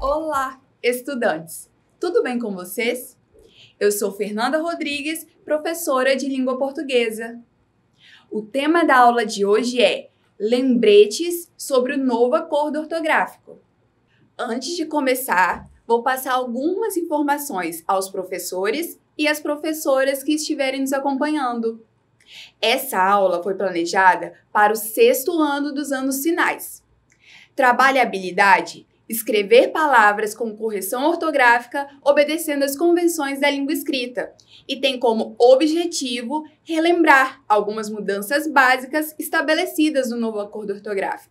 Olá, estudantes! Tudo bem com vocês? Eu sou Fernanda Rodrigues, professora de língua portuguesa. O tema da aula de hoje é lembretes sobre o novo acordo ortográfico. Antes de começar, vou passar algumas informações aos professores e às professoras que estiverem nos acompanhando. Essa aula foi planejada para o sexto ano dos anos sinais. Trabalhabilidade escrever palavras com correção ortográfica, obedecendo às convenções da língua escrita, e tem como objetivo relembrar algumas mudanças básicas estabelecidas no novo acordo ortográfico.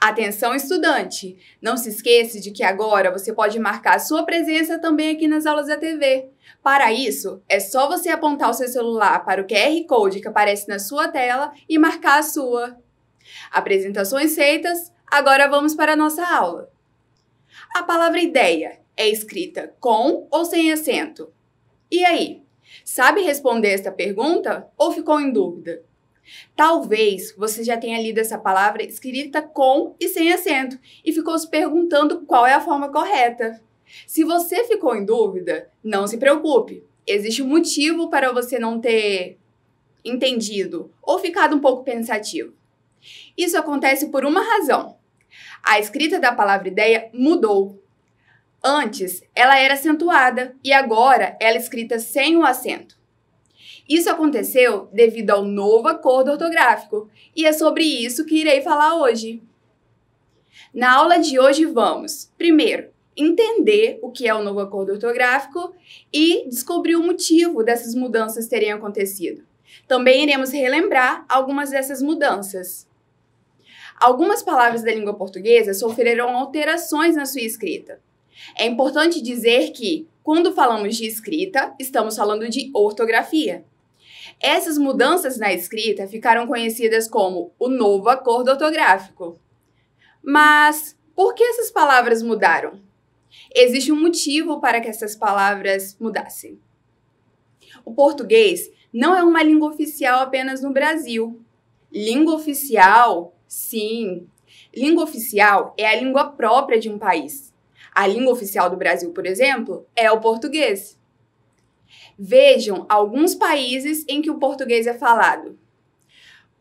Atenção, estudante! Não se esqueça de que agora você pode marcar sua presença também aqui nas aulas da TV. Para isso, é só você apontar o seu celular para o QR Code que aparece na sua tela e marcar a sua. Apresentações feitas, Agora vamos para a nossa aula. A palavra ideia é escrita com ou sem acento? E aí, sabe responder esta pergunta ou ficou em dúvida? Talvez você já tenha lido essa palavra escrita com e sem acento e ficou se perguntando qual é a forma correta. Se você ficou em dúvida, não se preocupe. Existe um motivo para você não ter entendido ou ficado um pouco pensativo. Isso acontece por uma razão. A escrita da palavra ideia mudou. Antes, ela era acentuada e agora ela é escrita sem o acento. Isso aconteceu devido ao novo acordo ortográfico e é sobre isso que irei falar hoje. Na aula de hoje, vamos, primeiro, entender o que é o novo acordo ortográfico e descobrir o motivo dessas mudanças terem acontecido. Também iremos relembrar algumas dessas mudanças. Algumas palavras da língua portuguesa sofreram alterações na sua escrita. É importante dizer que, quando falamos de escrita, estamos falando de ortografia. Essas mudanças na escrita ficaram conhecidas como o novo acordo ortográfico. Mas por que essas palavras mudaram? Existe um motivo para que essas palavras mudassem. O português não é uma língua oficial apenas no Brasil. Língua oficial Sim. Língua oficial é a língua própria de um país. A língua oficial do Brasil, por exemplo, é o português. Vejam alguns países em que o português é falado: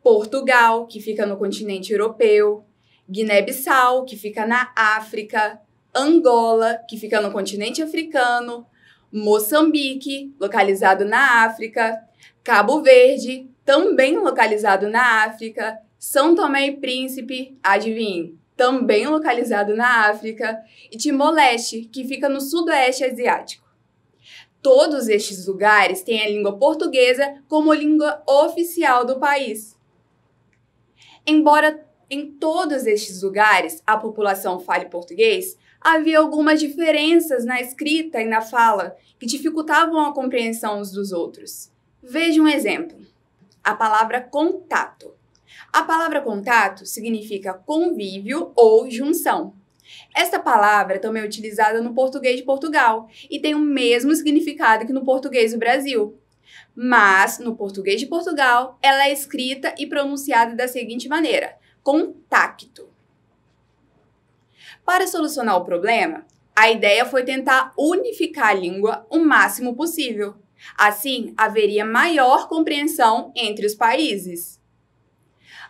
Portugal, que fica no continente europeu, Guiné-Bissau, que fica na África, Angola, que fica no continente africano, Moçambique, localizado na África, Cabo Verde, também localizado na África, são Tomé e Príncipe, adivinhe, também localizado na África, e Timor-Leste, que fica no Sudoeste Asiático. Todos estes lugares têm a língua portuguesa como língua oficial do país. Embora em todos estes lugares a população fale português, havia algumas diferenças na escrita e na fala que dificultavam a compreensão uns dos outros. Veja um exemplo. A palavra contato a palavra contato significa convívio ou junção. Esta palavra também é utilizada no português de Portugal e tem o mesmo significado que no português do Brasil. Mas, no português de Portugal, ela é escrita e pronunciada da seguinte maneira: contacto. Para solucionar o problema, a ideia foi tentar unificar a língua o máximo possível. Assim, haveria maior compreensão entre os países.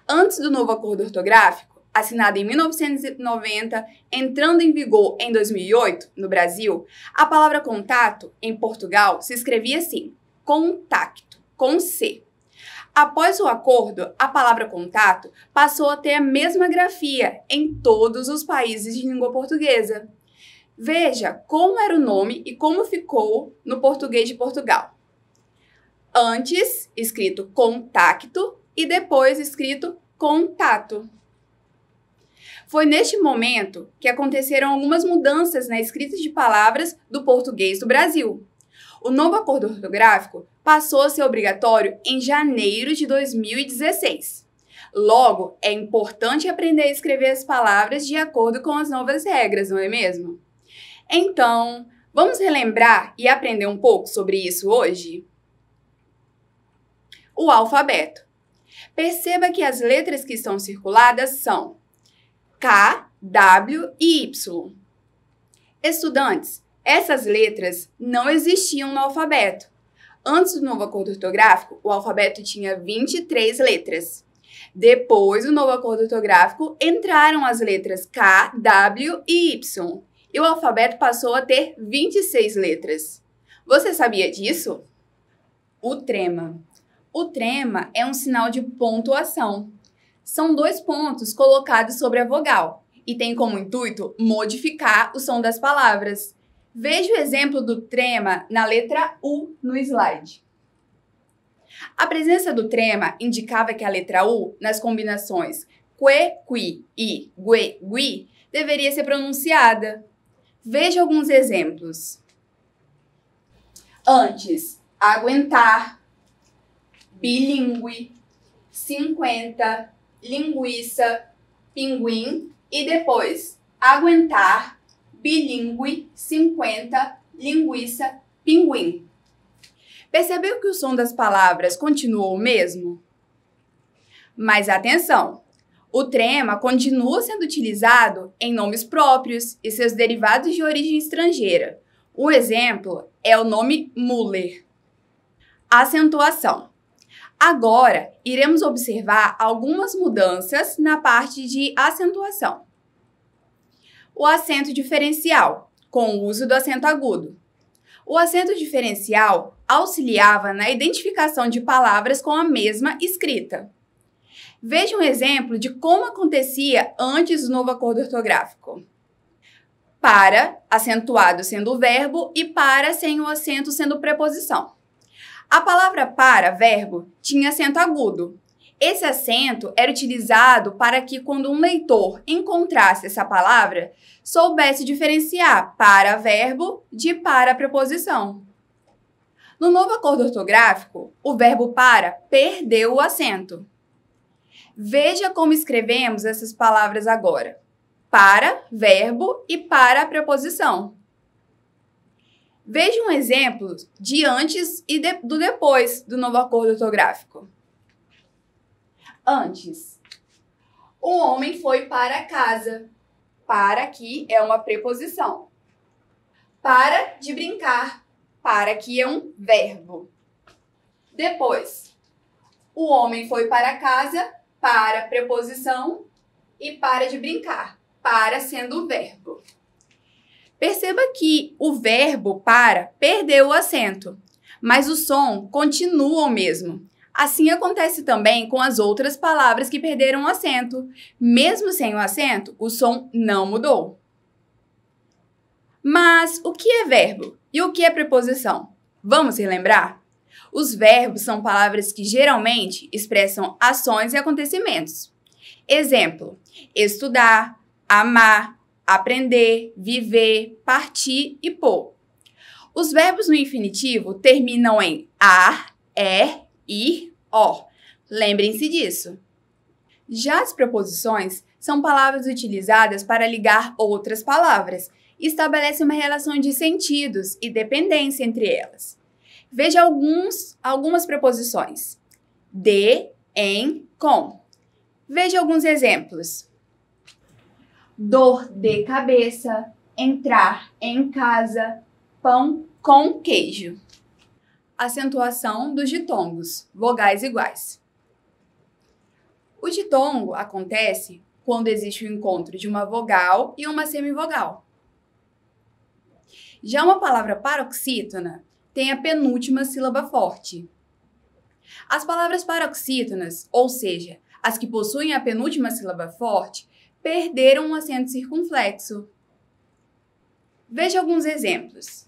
Antes do novo acordo ortográfico, assinado em 1990, entrando em vigor em 2008 no Brasil, a palavra contato em Portugal se escrevia assim: contacto, com C. Após o acordo, a palavra contato passou a ter a mesma grafia em todos os países de língua portuguesa. Veja como era o nome e como ficou no português de Portugal. Antes, escrito contacto, e depois escrito contato. Foi neste momento que aconteceram algumas mudanças na escrita de palavras do português do Brasil. O novo acordo ortográfico passou a ser obrigatório em janeiro de 2016. Logo, é importante aprender a escrever as palavras de acordo com as novas regras, não é mesmo? Então, vamos relembrar e aprender um pouco sobre isso hoje? O alfabeto. Perceba que as letras que estão circuladas são K, W e Y. Estudantes, essas letras não existiam no alfabeto. Antes do novo acordo ortográfico, o alfabeto tinha 23 letras. Depois do novo acordo ortográfico, entraram as letras K, W e Y. E o alfabeto passou a ter 26 letras. Você sabia disso? O trema. O trema é um sinal de pontuação. São dois pontos colocados sobre a vogal e tem como intuito modificar o som das palavras. Veja o exemplo do trema na letra U no slide. A presença do trema indicava que a letra U, nas combinações que, qui e gue, gui, deveria ser pronunciada. Veja alguns exemplos. Antes, aguentar, Bilingue, 50, linguiça, pinguim e depois aguentar, bilingue, 50, linguiça, pinguim. Percebeu que o som das palavras continuou o mesmo? Mas atenção! O trema continua sendo utilizado em nomes próprios e seus derivados de origem estrangeira. Um exemplo é o nome Muller. Acentuação. Agora, iremos observar algumas mudanças na parte de acentuação. O acento diferencial, com o uso do acento agudo. O acento diferencial auxiliava na identificação de palavras com a mesma escrita. Veja um exemplo de como acontecia antes do novo acordo ortográfico. Para, acentuado sendo o verbo, e para sem o acento sendo preposição. A palavra para, verbo, tinha acento agudo. Esse acento era utilizado para que, quando um leitor encontrasse essa palavra, soubesse diferenciar para verbo de para preposição. No novo acordo ortográfico, o verbo para perdeu o acento. Veja como escrevemos essas palavras agora: para, verbo e para preposição. Veja um exemplo de antes e de, do depois do novo acordo ortográfico. Antes. O homem foi para casa. Para aqui é uma preposição. Para de brincar. Para aqui é um verbo. Depois. O homem foi para casa, para preposição e para de brincar. Para sendo um verbo. Perceba que o verbo para perdeu o acento, mas o som continua o mesmo. Assim acontece também com as outras palavras que perderam o acento. Mesmo sem o acento, o som não mudou. Mas o que é verbo e o que é preposição? Vamos relembrar? Os verbos são palavras que geralmente expressam ações e acontecimentos. Exemplo: estudar, amar, aprender, viver, partir e pôr. Os verbos no infinitivo terminam em a, é, i, ó. Lembrem-se disso. Já as preposições são palavras utilizadas para ligar outras palavras e estabelecem uma relação de sentidos e dependência entre elas. Veja alguns, algumas preposições. De, em, com. Veja alguns exemplos dor de cabeça, entrar em casa, pão com queijo. Acentuação dos ditongos, vogais iguais. O ditongo acontece quando existe o encontro de uma vogal e uma semivogal. Já uma palavra paroxítona tem a penúltima sílaba forte. As palavras paroxítonas, ou seja, as que possuem a penúltima sílaba forte, perderam um acento circunflexo. Veja alguns exemplos.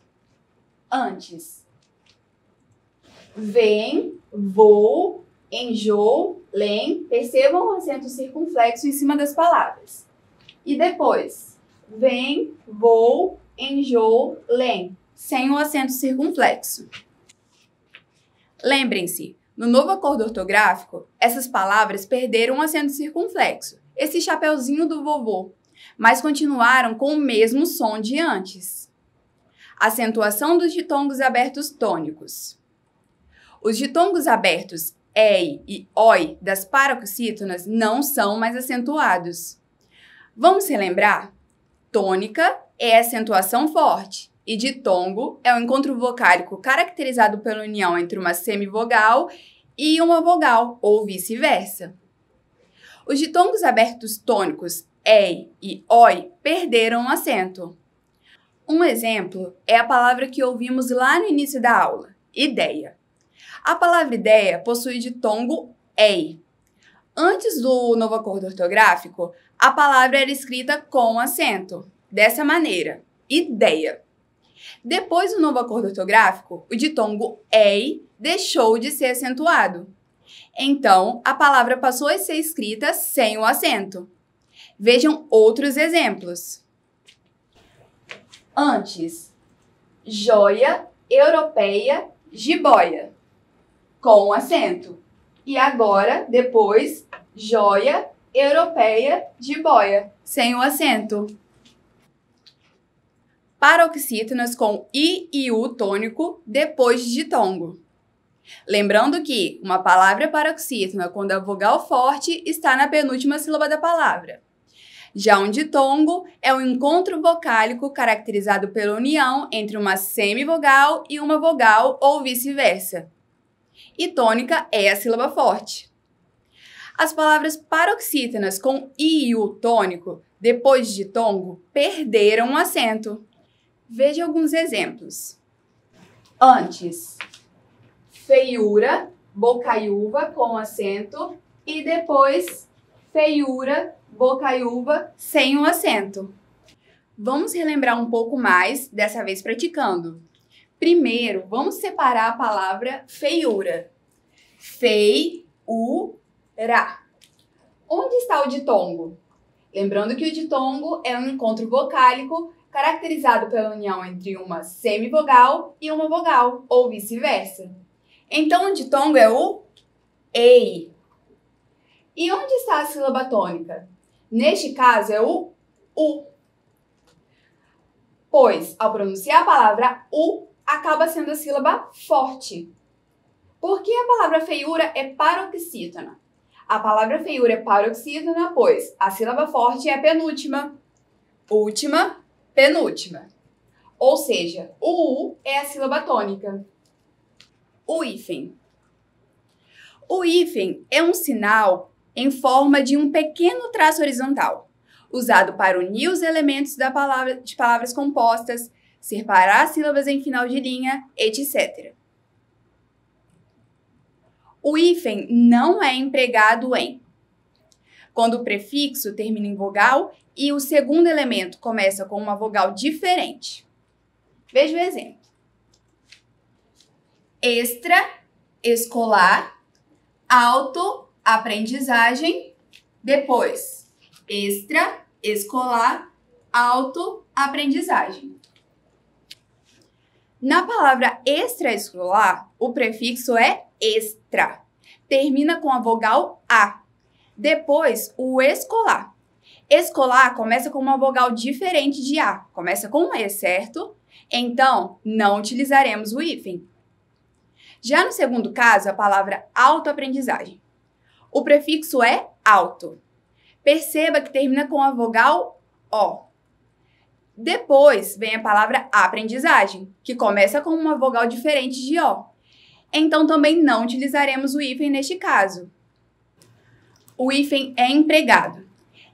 Antes. Vem, vou, enjoo, lem. Percebam o acento circunflexo em cima das palavras. E depois. Vem, vou, enjoo, lem. Sem o acento circunflexo. Lembrem-se, no novo acordo ortográfico, essas palavras perderam o acento circunflexo esse chapeuzinho do vovô, mas continuaram com o mesmo som de antes. Acentuação dos ditongos abertos tônicos. Os ditongos abertos ei e oi das paroxítonas não são mais acentuados. Vamos relembrar? Tônica é acentuação forte e ditongo é o encontro vocálico caracterizado pela união entre uma semivogal e uma vogal, ou vice-versa. Os ditongos abertos tônicos ei e oi perderam o acento. Um exemplo é a palavra que ouvimos lá no início da aula, ideia. A palavra ideia possui ditongo ei. Antes do novo acordo ortográfico, a palavra era escrita com acento, dessa maneira, ideia. Depois do novo acordo ortográfico, o ditongo ei deixou de ser acentuado então, a palavra passou a ser escrita sem o acento. Vejam outros exemplos. Antes, joia europeia jiboia, com acento. E agora, depois, joia europeia jiboia, sem o acento. Paroxítonas com i e u tônico depois de ditongo. Lembrando que uma palavra é paroxítona é quando a vogal forte está na penúltima sílaba da palavra. Já um ditongo é um encontro vocálico caracterizado pela união entre uma semivogal e uma vogal ou vice-versa. E tônica é a sílaba forte. As palavras paroxítonas com i e o tônico, depois de ditongo, perderam o um acento. Veja alguns exemplos. Antes feiura, bocaiúva com acento, e depois feiura, bocaiúva sem o um acento. Vamos relembrar um pouco mais, dessa vez praticando. Primeiro, vamos separar a palavra feiura. Fei-u-ra. Onde está o ditongo? Lembrando que o ditongo é um encontro vocálico caracterizado pela união entre uma semivogal e uma vogal, ou vice-versa. Então, o ditongo é o ei. E onde está a sílaba tônica? Neste caso, é o u. Pois, ao pronunciar a palavra u, acaba sendo a sílaba forte. Por que a palavra feiura é paroxítona? A palavra feiura é paroxítona, pois a sílaba forte é a penúltima, última, penúltima. Ou seja, o U é a sílaba tônica o hífen. O hífen é um sinal em forma de um pequeno traço horizontal, usado para unir os elementos da palavra, de palavras compostas, separar sílabas em final de linha, etc. O hífen não é empregado em quando o prefixo termina em vogal e o segundo elemento começa com uma vogal diferente. Veja o exemplo extra escolar, autoaprendizagem, depois extra escolar, autoaprendizagem. Na palavra extraescolar, o prefixo é extra. Termina com a vogal A. Depois, o escolar. Escolar começa com uma vogal diferente de A. Começa com um E, certo? Então, não utilizaremos o hífen. Já no segundo caso, a palavra autoaprendizagem. O prefixo é auto. Perceba que termina com a vogal O. Depois vem a palavra aprendizagem, que começa com uma vogal diferente de O. Então também não utilizaremos o hífen neste caso. O hífen é empregado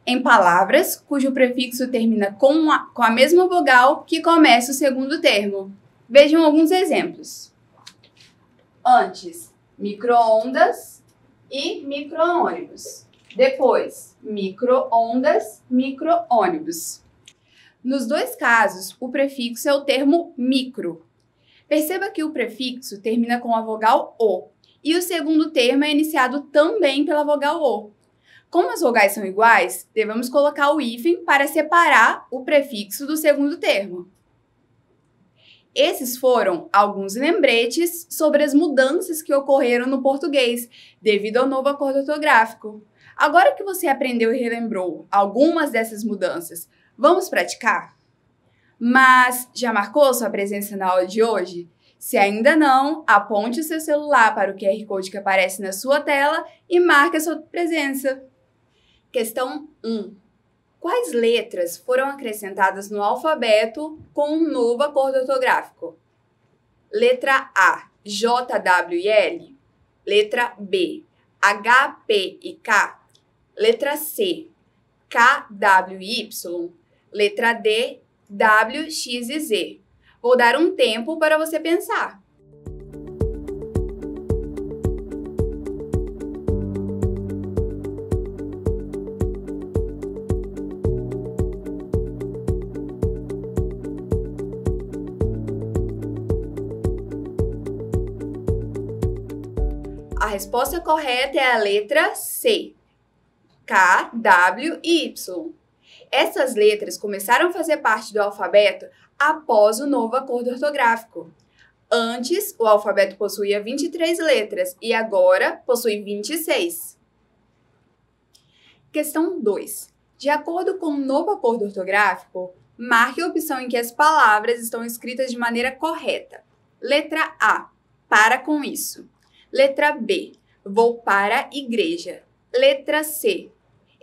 em palavras cujo prefixo termina com a, com a mesma vogal que começa o segundo termo. Vejam alguns exemplos. Antes, microondas e microônibus. Depois, microondas, microônibus. Nos dois casos, o prefixo é o termo micro. Perceba que o prefixo termina com a vogal O e o segundo termo é iniciado também pela vogal O. Como as vogais são iguais, devemos colocar o hífen para separar o prefixo do segundo termo. Esses foram alguns lembretes sobre as mudanças que ocorreram no português devido ao novo acordo ortográfico. Agora que você aprendeu e relembrou algumas dessas mudanças, vamos praticar? Mas já marcou sua presença na aula de hoje? Se ainda não, aponte o seu celular para o QR Code que aparece na sua tela e marque a sua presença. Questão 1. Quais letras foram acrescentadas no alfabeto com um novo acordo ortográfico? Letra A, J, W e L. Letra B, H, P e K. Letra C, K, W e Y. Letra D, W, X e Z. Vou dar um tempo para você pensar. A resposta correta é a letra C. K, W e Y. Essas letras começaram a fazer parte do alfabeto após o novo acordo ortográfico. Antes, o alfabeto possuía 23 letras e agora possui 26. Questão 2. De acordo com o novo acordo ortográfico, marque a opção em que as palavras estão escritas de maneira correta. Letra A. Para com isso. Letra B, vou para a igreja. Letra C,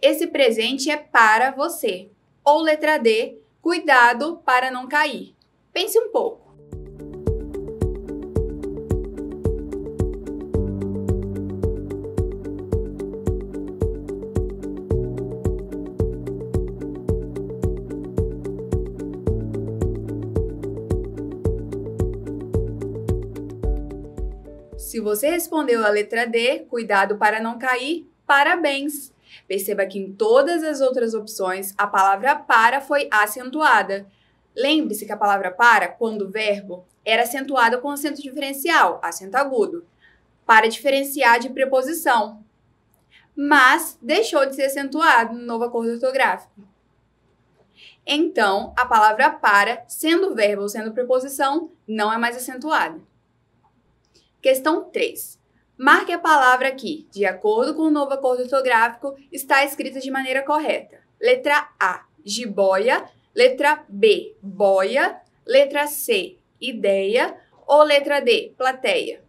esse presente é para você. Ou letra D, cuidado para não cair. Pense um pouco. Se você respondeu a letra D, cuidado para não cair, parabéns! Perceba que em todas as outras opções a palavra para foi acentuada. Lembre-se que a palavra para, quando verbo, era acentuada com acento diferencial, acento agudo, para diferenciar de preposição, mas deixou de ser acentuado no novo acordo ortográfico. Então, a palavra para, sendo verbo ou sendo preposição, não é mais acentuada. Questão 3. Marque a palavra que, de acordo com o novo acordo ortográfico, está escrita de maneira correta. Letra A, jiboia. Letra B, boia. Letra C, ideia. Ou letra D, plateia.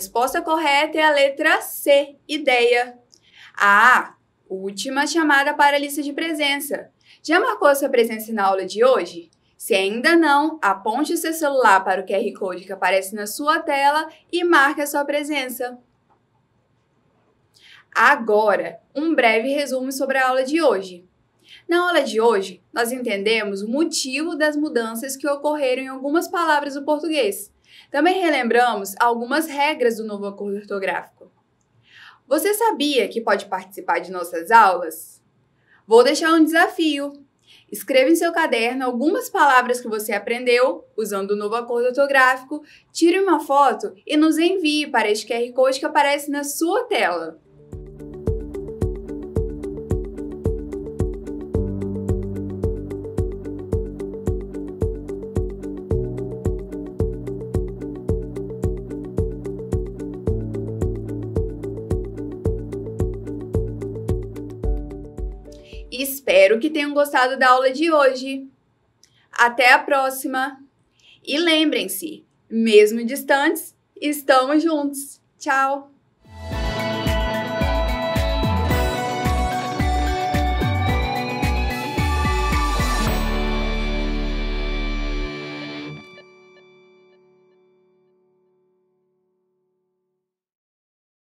resposta correta é a letra C, ideia. A última chamada para a lista de presença. Já marcou sua presença na aula de hoje? Se ainda não, aponte o seu celular para o QR Code que aparece na sua tela e marque a sua presença. Agora, um breve resumo sobre a aula de hoje. Na aula de hoje, nós entendemos o motivo das mudanças que ocorreram em algumas palavras do português. Também relembramos algumas regras do novo acordo ortográfico. Você sabia que pode participar de nossas aulas? Vou deixar um desafio. Escreva em seu caderno algumas palavras que você aprendeu usando o novo acordo ortográfico, tire uma foto e nos envie para este QR Code que aparece na sua tela. Espero que tenham gostado da aula de hoje. Até a próxima! E lembrem-se, mesmo distantes, estamos juntos. Tchau!